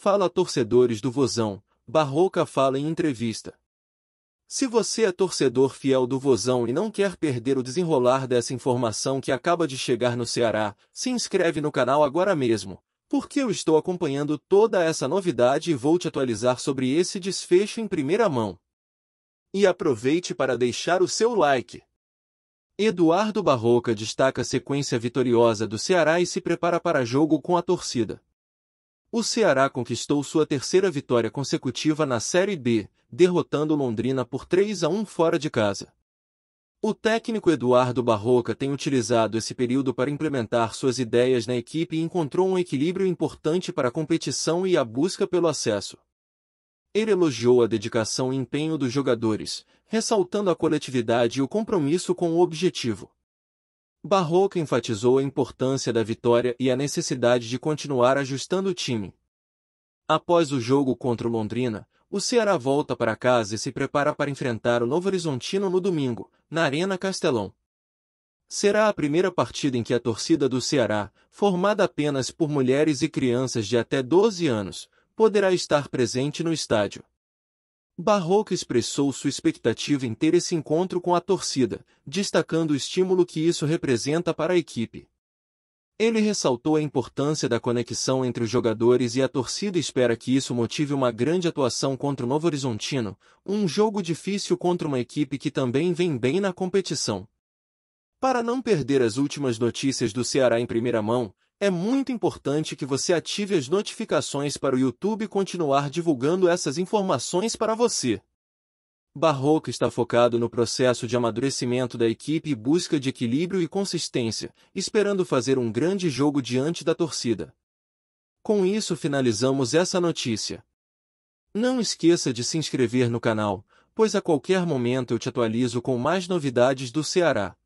Fala a torcedores do Vozão, Barroca fala em entrevista. Se você é torcedor fiel do Vozão e não quer perder o desenrolar dessa informação que acaba de chegar no Ceará, se inscreve no canal agora mesmo, porque eu estou acompanhando toda essa novidade e vou te atualizar sobre esse desfecho em primeira mão. E aproveite para deixar o seu like. Eduardo Barroca destaca a sequência vitoriosa do Ceará e se prepara para jogo com a torcida. O Ceará conquistou sua terceira vitória consecutiva na Série B, derrotando Londrina por 3 a 1 fora de casa. O técnico Eduardo Barroca tem utilizado esse período para implementar suas ideias na equipe e encontrou um equilíbrio importante para a competição e a busca pelo acesso. Ele elogiou a dedicação e empenho dos jogadores, ressaltando a coletividade e o compromisso com o objetivo. Barroca enfatizou a importância da vitória e a necessidade de continuar ajustando o time. Após o jogo contra o Londrina, o Ceará volta para casa e se prepara para enfrentar o Novo Horizontino no domingo, na Arena Castelão. Será a primeira partida em que a torcida do Ceará, formada apenas por mulheres e crianças de até 12 anos, poderá estar presente no estádio. Barroca expressou sua expectativa em ter esse encontro com a torcida, destacando o estímulo que isso representa para a equipe. Ele ressaltou a importância da conexão entre os jogadores e a torcida e espera que isso motive uma grande atuação contra o Novo Horizontino, um jogo difícil contra uma equipe que também vem bem na competição. Para não perder as últimas notícias do Ceará em primeira mão, é muito importante que você ative as notificações para o YouTube continuar divulgando essas informações para você. Barroco está focado no processo de amadurecimento da equipe e busca de equilíbrio e consistência, esperando fazer um grande jogo diante da torcida. Com isso finalizamos essa notícia. Não esqueça de se inscrever no canal, pois a qualquer momento eu te atualizo com mais novidades do Ceará.